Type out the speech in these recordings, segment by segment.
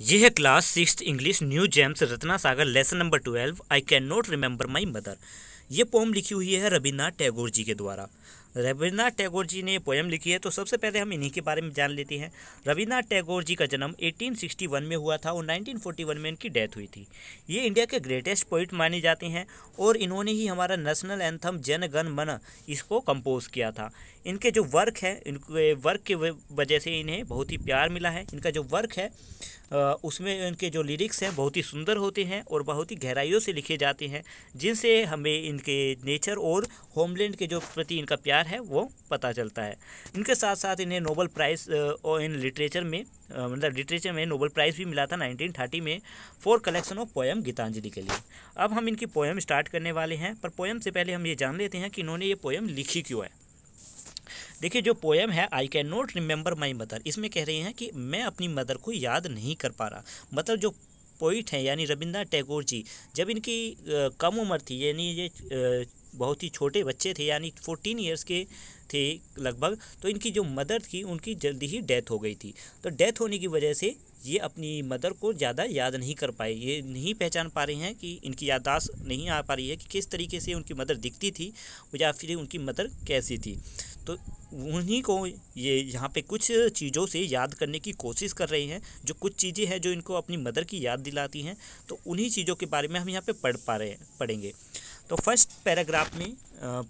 यह है class six English New Gems Ratna Sagar lesson number twelve I cannot remember my mother ये poem लिखी हुई है रविन्द्रनाथ टैगोर जी के द्वारा रविन्द्रनाथ टैगोर जी ने ये पोएम लिखी है तो सबसे पहले हम इन्हीं के बारे में जान लेते हैं रविन्द्रनाथ टैगोर जी का जन्म 1861 में हुआ था और 1941 में इनकी डेथ हुई थी ये इंडिया के ग्रेटेस्ट पोइट माने जाते हैं और इन्होंने ही हमारा नेशनल एंथम जन गण मन इसको कंपोज किया था इनके जो वर्क है इनके वर्क के वजह से इन्हें बहुत ही प्यार मिला है इनका जो वर्क है उसमें इनके जो लिरिक्स हैं बहुत ही सुंदर होते हैं और बहुत ही गहराइयों से लिखे जाते हैं जिनसे हमें इनके नेचर और होमलैंड के जो प्रति इनका प्यार है वो पता चलता है इनके साथ साथ इन्हें नोबल प्राइज़ और इन लिटरेचर में मतलब लिटरेचर में नोबल प्राइज़ भी मिला था नाइनटीन में for collection of poem Gitanjali के लिए अब हम इनकी पोएम स्टार्ट करने वाले हैं पर पोएम से पहले हम ये जान लेते हैं कि इन्होंने ये पोएम लिखी क्यों है देखिए जो पोएम है I cannot remember my mother इसमें कह रहे हैं कि मैं अपनी मदर को याद नहीं कर पा रहा मतलब जो पोइट हैं यानी रविंद्रनाथ टैगोर जी जब इनकी कम उम्र थी यानी ये बहुत ही छोटे बच्चे थे यानी फोर्टीन ईयर्स के थे लगभग तो इनकी जो मदर थी उनकी जल्दी ही डेथ हो गई थी तो डेथ होने की वजह से ये अपनी मदर को ज़्यादा याद नहीं कर पाए ये नहीं पहचान पा रहे हैं कि इनकी याददाश्त नहीं आ पा रही है कि किस तरीके से उनकी मदर दिखती थी या फिर उनकी मदर कैसी थी तो उन्हीं को ये यहाँ पे कुछ चीज़ों से याद करने की कोशिश कर रहे हैं जो कुछ चीज़ें हैं जो इनको अपनी मदर की याद दिलाती हैं तो उन्हीं चीज़ों के बारे में हम यहाँ पे पढ़ पा रहे हैं पढ़ेंगे तो फर्स्ट पैराग्राफ में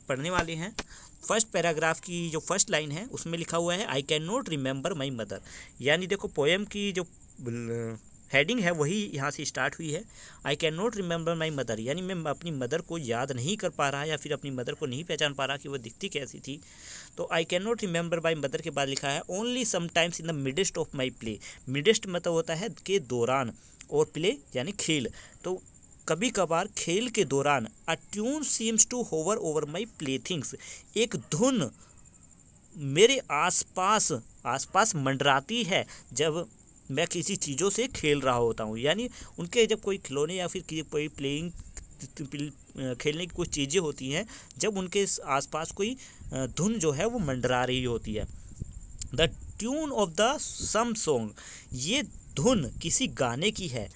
पढ़ने वाले हैं फर्स्ट पैराग्राफ की जो फर्स्ट लाइन है उसमें लिखा हुआ है I cannot remember my mother यानी देखो पोएम की जो हेडिंग है वही यहाँ से स्टार्ट हुई है I cannot remember my mother यानी मैं अपनी मदर को याद नहीं कर पा रहा या फिर अपनी मदर को नहीं पहचान पा रहा कि वो दिखती कैसी थी तो I cannot remember my mother के बाद लिखा है only sometimes in the midst of my play midst मतलब होता है के दौरान और प्ले यानी खेल तो कभी कभार खेल के दौरान a tune seems to hover over my playthings एक धुन मेरे आसपास आसपास मंडराती है जब मैं किसी चीज़ों से खेल रहा होता हूँ यानी उनके जब कोई खिलौने या फिर कोई प्लेइंग खेलने की कुछ चीज़ें होती हैं जब उनके आसपास कोई धुन जो है वो मंडरा रही होती है the tune of the some song ये धुन किसी गाने की है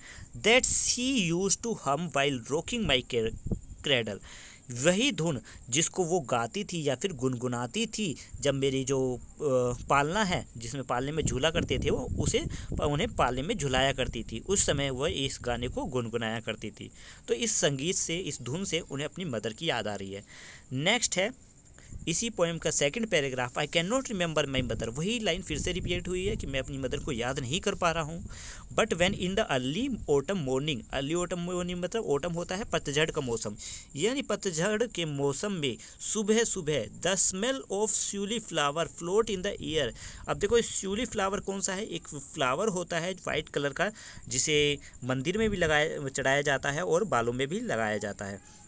that's he used to hum while rocking my cradle वही धुन जिसको वो गाती थी या फिर गुनगुनाती थी जब मेरी जो पालना है जिसमें पालने में झूला करते थे वो उसे उन्हें पालने में झुलाया करती थी उस समय वह इस गाने को गुनगुनाया करती थी तो इस संगीत से इस धुन से उन्हें अपनी मदर की याद आ रही है नेक्स्ट है इसी पोएम का second paragraph I cannot remember my mother वही लाइन फिर से रिपीट हुई है कि मैं अपनी मदर को याद नहीं कर पा रहा हूँ but when in the early autumn morning early autumn morning मतलब ओटम होता है पतझड़ का मौसम यानी पतझड़ के मौसम में सुबह सुबह the smell of shiuli flower float in the air अब देखो स्यूली फ्लावर कौन सा है एक फ्लावर होता है वाइट कलर का जिसे मंदिर में भी लगाया चढ़ाया जाता है और बालों में भी लगाया जाता है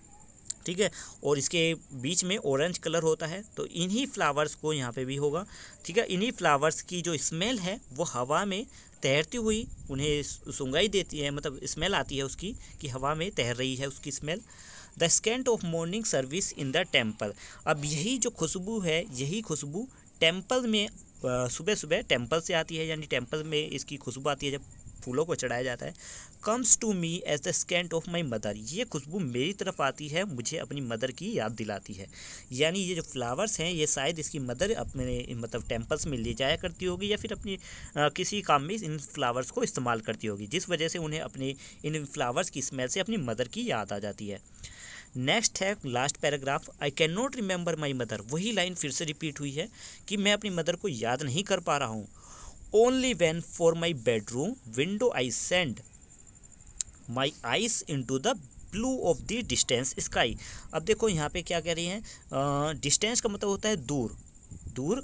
ठीक है और इसके बीच में ऑरेंज कलर होता है तो इन्हीं फ्लावर्स को यहाँ पे भी होगा ठीक है इन्हीं फ्लावर्स की जो स्मेल है वो हवा में तैरती हुई उन्हें सुंगाई देती है मतलब स्मेल आती है उसकी कि हवा में तैर रही है उसकी smell the scent of morning service in the temple अब यही जो खुशबू है यही खुशबू टेम्पल में सुबह सुबह टेम्पल से आती है यानी टेम्पल में इसकी खुशबू आती है जब फूलों को चढ़ाया जाता है comes to me as the scent of my mother ये खुशबू मेरी तरफ आती है मुझे अपनी मदर की याद दिलाती है यानी ये जो फ्लावर्स हैं ये शायद इसकी मदर अपने मतलब टेम्पल्स में ले जाया करती होगी या फिर अपनी आ, किसी काम में इन फ्लावर्स को इस्तेमाल करती होगी जिस वजह से उन्हें अपने इन फ्लावर्स की स्मेल से अपनी मदर की याद आ जाती है नेक्स्ट है last paragraph I cannot remember my mother वही लाइन फिर से रिपीट हुई है कि मैं अपनी मदर को याद नहीं कर पा रहा हूँ only when for my bedroom window I send my eyes into the blue of the distance sky अब देखो यहाँ पे क्या कह रही हैं डिस्टेंस का मतलब होता है दूर दूर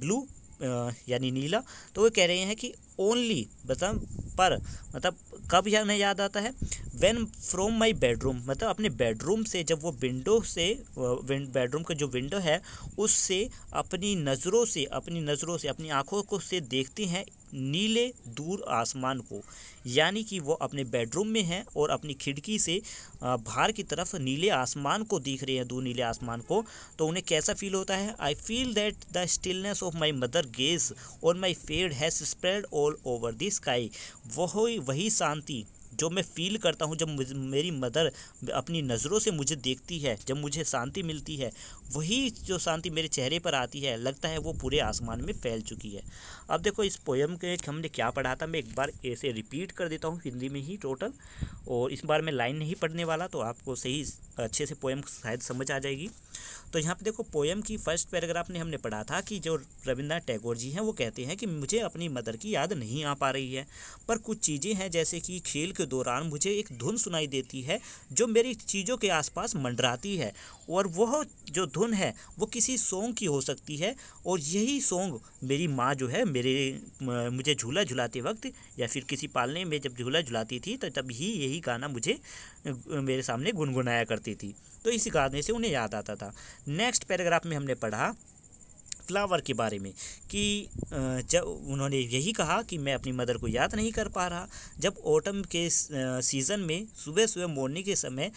ब्लू यानी नीला तो वो कह रहे हैं कि ओनली मतलब पर मतलब कब यह उन्हें याद आता है वेन फ्रॉम माई बेडरूम मतलब अपने बेडरूम से जब वो विंडो से बेडरूम का जो विंडो है उससे अपनी नज़रों से अपनी नज़रों से अपनी आँखों को से देखती हैं नीले दूर आसमान को यानी कि वो अपने बेडरूम में हैं और अपनी खिड़की से बाहर की तरफ नीले आसमान को देख रहे हैं दूर नीले आसमान को तो उन्हें कैसा फील होता है I feel that the stillness of my mother gaze और my face has spread all over the sky वही वही शांति जो मैं फील करता हूँ जब मेरी मदर अपनी नज़रों से मुझे देखती है जब मुझे शांति मिलती है वही जो शांति मेरे चेहरे पर आती है लगता है वो पूरे आसमान में फैल चुकी है अब देखो इस पोएम के हमने क्या पढ़ा था मैं एक बार ऐसे रिपीट कर देता हूँ हिंदी में ही टोटल और इस बार मैं लाइन नहीं पढ़ने वाला तो आपको सही अच्छे से पोएम शायद समझ आ जाएगी तो यहाँ पे देखो पोएम की फर्स्ट पैराग्राफ में हमने पढ़ा था कि जो रविंद्रनाथ टैगोर जी हैं वो कहते हैं कि मुझे अपनी मदर की याद नहीं आ पा रही है पर कुछ चीज़ें हैं जैसे कि खेल के के दौरान मुझे एक धुन सुनाई देती है जो मेरी चीज़ों के आसपास मंडराती है और वह जो धुन है वो किसी सोंग की हो सकती है और यही सोंग मेरी माँ जो है मेरे मुझे झूला झुलाते वक्त या फिर किसी पालने में जब झूला झुलाती थी तो तब ही यही गाना मुझे मेरे सामने गुनगुनाया करती थी तो इसी गाने से उन्हें याद आता था नेक्स्ट पैराग्राफ में हमने पढ़ा फ्लावर के बारे में कि जब उन्होंने यही कहा कि मैं अपनी मदर को याद नहीं कर पा रहा जब ऑटम के सीज़न में सुबह सुबह मॉर्निंग के समय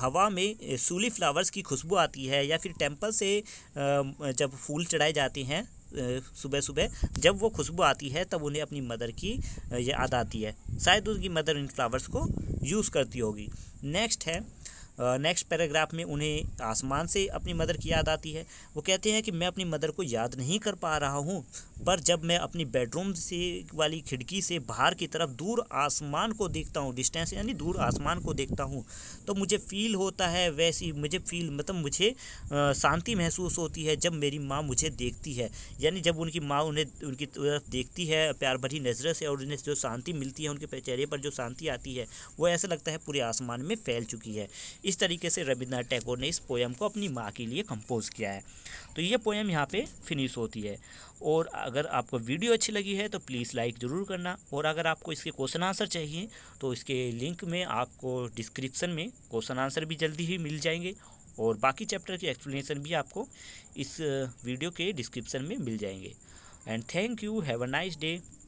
हवा में सूली फ्लावर्स की खुशबू आती है या फिर टेंपल से जब फूल चढ़ाए जाते हैं सुबह सुबह जब वो खुशबू आती है तब उन्हें अपनी मदर की याद आती है शायद उनकी मदर इन फ्लावर्स को यूज़ करती होगी नेक्स्ट है नेक्स्ट पैराग्राफ में उन्हें आसमान से अपनी मदर की याद आती है वो कहते हैं कि मैं अपनी मदर को याद नहीं कर पा रहा हूँ पर जब मैं अपनी बेडरूम से वाली खिड़की से बाहर की तरफ दूर आसमान को देखता हूँ डिस्टेंस यानी दूर आसमान को देखता हूँ तो मुझे फील होता है वैसी मुझे फील मतलब मुझे शांति महसूस होती है जब मेरी माँ मुझे देखती है यानी जब उनकी माँ उन्हें उनकी तरफ देखती है प्यार भरी नज़र से और उन्हें जो शांति मिलती है उनके चेहरे पर जो शांति आती है वो ऐसा लगता है पूरे आसमान में फैल चुकी है इस तरीके से रविन्द्रनाथ टैगोर ने इस पोएम को अपनी माँ के लिए कंपोज किया है तो ये पोएम यहाँ पे फिनिश होती है और अगर आपको वीडियो अच्छी लगी है तो प्लीज़ लाइक ज़रूर करना और अगर आपको इसके क्वेश्चन आंसर चाहिए तो इसके लिंक में आपको डिस्क्रिप्सन में क्वेश्चन आंसर भी जल्दी ही मिल जाएंगे और बाकी चैप्टर के एक्सप्लेनेशन भी आपको इस वीडियो के डिस्क्रिप्सन में मिल जाएंगे and thank you have a nice day